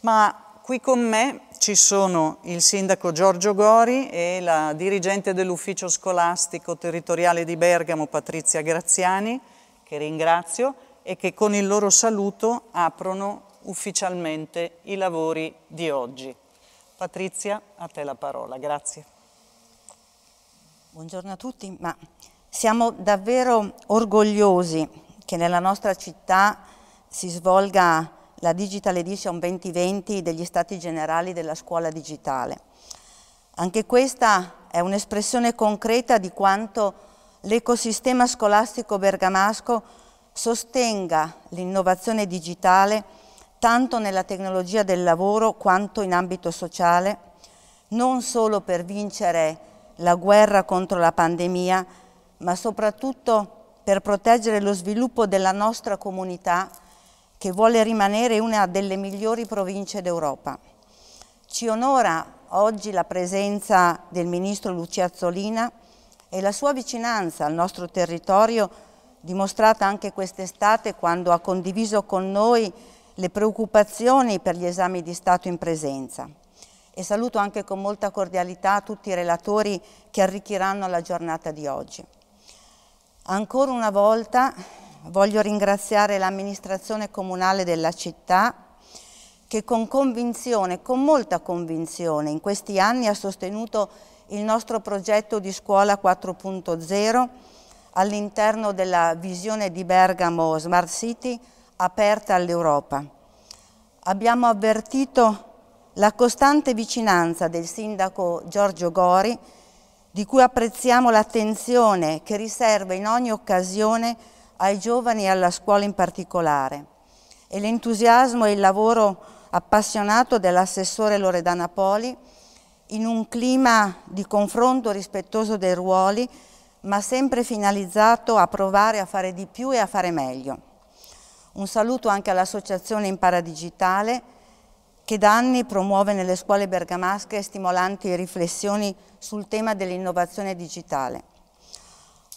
Ma qui con me ci sono il sindaco Giorgio Gori e la dirigente dell'ufficio scolastico territoriale di Bergamo Patrizia Graziani, che ringrazio e che con il loro saluto aprono ufficialmente i lavori di oggi. Patrizia, a te la parola, grazie. Buongiorno a tutti, ma siamo davvero orgogliosi che nella nostra città si svolga la Digital Edition 2020 degli Stati Generali della Scuola Digitale. Anche questa è un'espressione concreta di quanto l'ecosistema scolastico bergamasco sostenga l'innovazione digitale tanto nella tecnologia del lavoro quanto in ambito sociale, non solo per vincere la guerra contro la pandemia, ma soprattutto per proteggere lo sviluppo della nostra comunità che vuole rimanere una delle migliori province d'Europa. Ci onora oggi la presenza del Ministro Lucia Azzolina e la sua vicinanza al nostro territorio dimostrata anche quest'estate quando ha condiviso con noi le preoccupazioni per gli esami di Stato in presenza. E saluto anche con molta cordialità tutti i relatori che arricchiranno la giornata di oggi. Ancora una volta Voglio ringraziare l'amministrazione comunale della città che con convinzione, con molta convinzione, in questi anni ha sostenuto il nostro progetto di scuola 4.0 all'interno della visione di Bergamo Smart City aperta all'Europa. Abbiamo avvertito la costante vicinanza del sindaco Giorgio Gori, di cui apprezziamo l'attenzione che riserva in ogni occasione ai giovani e alla scuola in particolare e l'entusiasmo e il lavoro appassionato dell'assessore Loredana Poli in un clima di confronto rispettoso dei ruoli ma sempre finalizzato a provare a fare di più e a fare meglio. Un saluto anche all'Associazione Impara Digitale che da anni promuove nelle scuole bergamasche stimolanti riflessioni sul tema dell'innovazione digitale.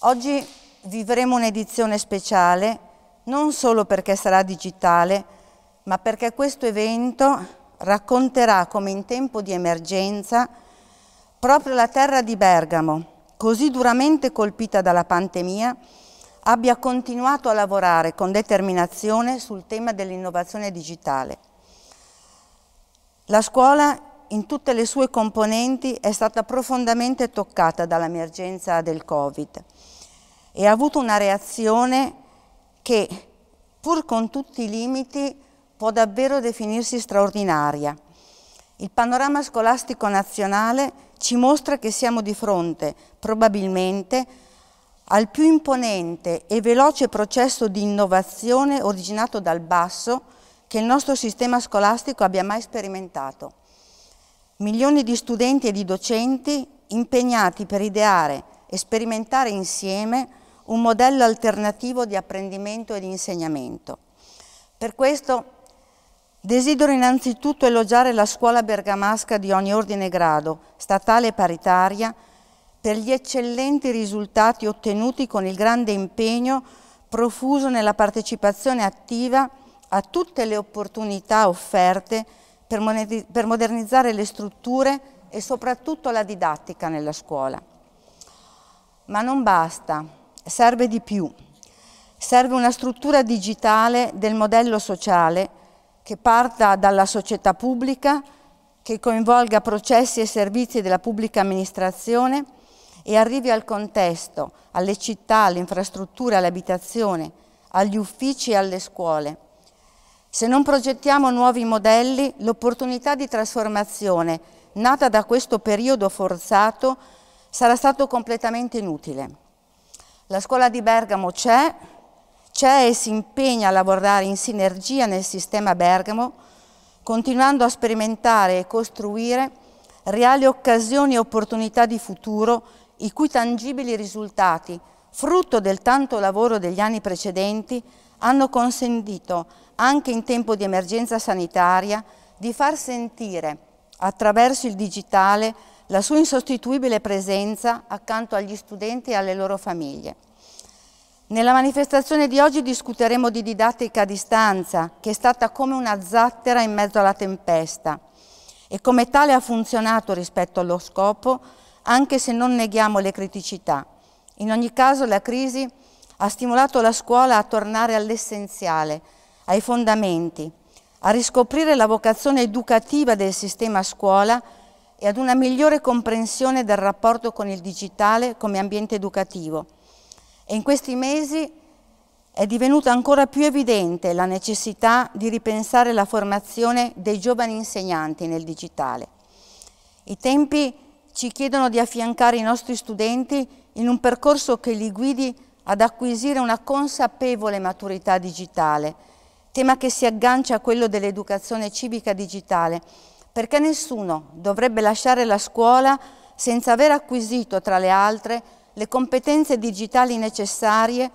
Oggi vivremo un'edizione speciale, non solo perché sarà digitale, ma perché questo evento racconterà come in tempo di emergenza proprio la terra di Bergamo, così duramente colpita dalla pandemia, abbia continuato a lavorare con determinazione sul tema dell'innovazione digitale. La scuola in tutte le sue componenti è stata profondamente toccata dall'emergenza del Covid e ha avuto una reazione che, pur con tutti i limiti, può davvero definirsi straordinaria. Il panorama scolastico nazionale ci mostra che siamo di fronte, probabilmente, al più imponente e veloce processo di innovazione originato dal basso che il nostro sistema scolastico abbia mai sperimentato. Milioni di studenti e di docenti impegnati per ideare e sperimentare insieme un modello alternativo di apprendimento e di insegnamento. Per questo desidero innanzitutto elogiare la scuola bergamasca di ogni ordine e grado, statale e paritaria, per gli eccellenti risultati ottenuti con il grande impegno profuso nella partecipazione attiva a tutte le opportunità offerte per modernizzare le strutture e soprattutto la didattica nella scuola. Ma non basta, serve di più. Serve una struttura digitale del modello sociale che parta dalla società pubblica, che coinvolga processi e servizi della pubblica amministrazione e arrivi al contesto, alle città, alle infrastrutture, all'abitazione, agli uffici e alle scuole. Se non progettiamo nuovi modelli, l'opportunità di trasformazione nata da questo periodo forzato sarà stato completamente inutile. La scuola di Bergamo c'è, c'è e si impegna a lavorare in sinergia nel sistema Bergamo, continuando a sperimentare e costruire reali occasioni e opportunità di futuro, i cui tangibili risultati, frutto del tanto lavoro degli anni precedenti, hanno consentito, anche in tempo di emergenza sanitaria, di far sentire, attraverso il digitale, la sua insostituibile presenza accanto agli studenti e alle loro famiglie. Nella manifestazione di oggi discuteremo di didattica a distanza, che è stata come una zattera in mezzo alla tempesta e come tale ha funzionato rispetto allo scopo, anche se non neghiamo le criticità. In ogni caso la crisi ha stimolato la scuola a tornare all'essenziale, ai fondamenti, a riscoprire la vocazione educativa del sistema scuola e ad una migliore comprensione del rapporto con il digitale come ambiente educativo. E in questi mesi è divenuta ancora più evidente la necessità di ripensare la formazione dei giovani insegnanti nel digitale. I tempi ci chiedono di affiancare i nostri studenti in un percorso che li guidi ad acquisire una consapevole maturità digitale, tema che si aggancia a quello dell'educazione civica digitale perché nessuno dovrebbe lasciare la scuola senza aver acquisito, tra le altre, le competenze digitali necessarie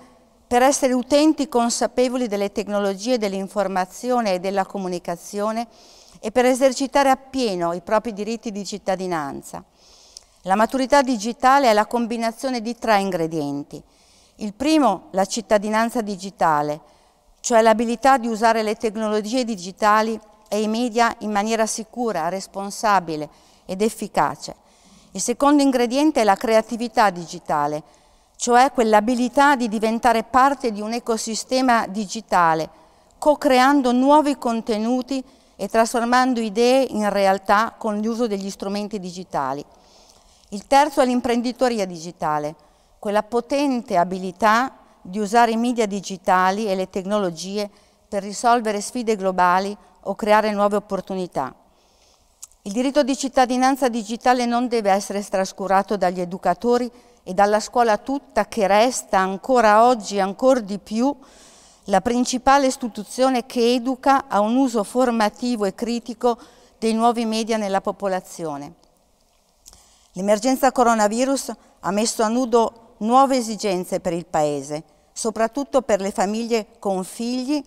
per essere utenti consapevoli delle tecnologie dell'informazione e della comunicazione e per esercitare appieno i propri diritti di cittadinanza. La maturità digitale è la combinazione di tre ingredienti. Il primo, la cittadinanza digitale, cioè l'abilità di usare le tecnologie digitali e i media in maniera sicura, responsabile ed efficace. Il secondo ingrediente è la creatività digitale, cioè quell'abilità di diventare parte di un ecosistema digitale, co-creando nuovi contenuti e trasformando idee in realtà con l'uso degli strumenti digitali. Il terzo è l'imprenditoria digitale, quella potente abilità di usare i media digitali e le tecnologie per risolvere sfide globali o creare nuove opportunità. Il diritto di cittadinanza digitale non deve essere trascurato dagli educatori e dalla scuola tutta che resta ancora oggi, ancora di più, la principale istituzione che educa a un uso formativo e critico dei nuovi media nella popolazione. L'emergenza coronavirus ha messo a nudo nuove esigenze per il Paese, soprattutto per le famiglie con figli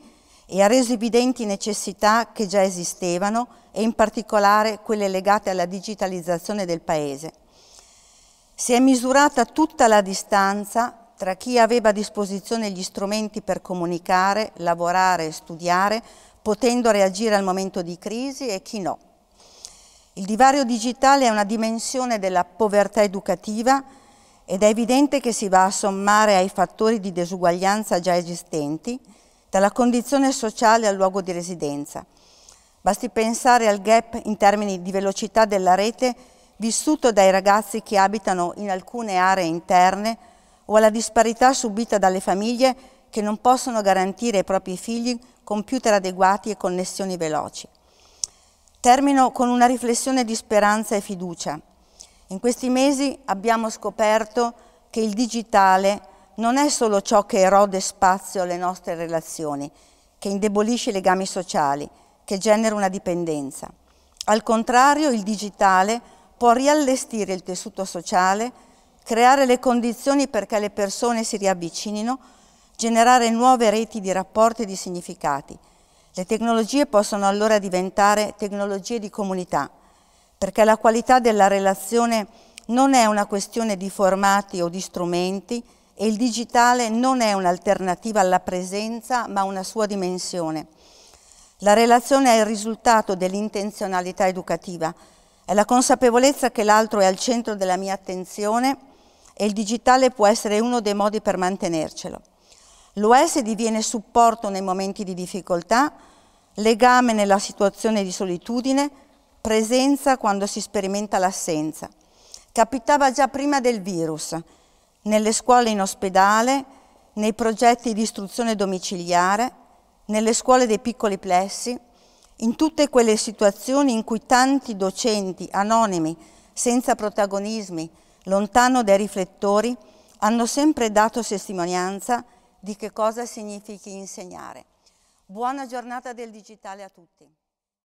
e ha reso evidenti necessità che già esistevano e in particolare quelle legate alla digitalizzazione del Paese. Si è misurata tutta la distanza tra chi aveva a disposizione gli strumenti per comunicare, lavorare e studiare, potendo reagire al momento di crisi e chi no. Il divario digitale è una dimensione della povertà educativa ed è evidente che si va a sommare ai fattori di disuguaglianza già esistenti dalla condizione sociale al luogo di residenza. Basti pensare al gap in termini di velocità della rete vissuto dai ragazzi che abitano in alcune aree interne o alla disparità subita dalle famiglie che non possono garantire ai propri figli computer adeguati e connessioni veloci. Termino con una riflessione di speranza e fiducia. In questi mesi abbiamo scoperto che il digitale non è solo ciò che erode spazio alle nostre relazioni, che indebolisce i legami sociali, che genera una dipendenza. Al contrario, il digitale può riallestire il tessuto sociale, creare le condizioni perché le persone si riavvicinino, generare nuove reti di rapporti e di significati. Le tecnologie possono allora diventare tecnologie di comunità, perché la qualità della relazione non è una questione di formati o di strumenti, e il digitale non è un'alternativa alla presenza ma una sua dimensione. La relazione è il risultato dell'intenzionalità educativa, è la consapevolezza che l'altro è al centro della mia attenzione e il digitale può essere uno dei modi per mantenercelo. Lo è se diviene supporto nei momenti di difficoltà, legame nella situazione di solitudine, presenza quando si sperimenta l'assenza. Capitava già prima del virus, nelle scuole in ospedale, nei progetti di istruzione domiciliare, nelle scuole dei piccoli plessi, in tutte quelle situazioni in cui tanti docenti anonimi, senza protagonismi, lontano dai riflettori, hanno sempre dato testimonianza di che cosa significhi insegnare. Buona giornata del digitale a tutti.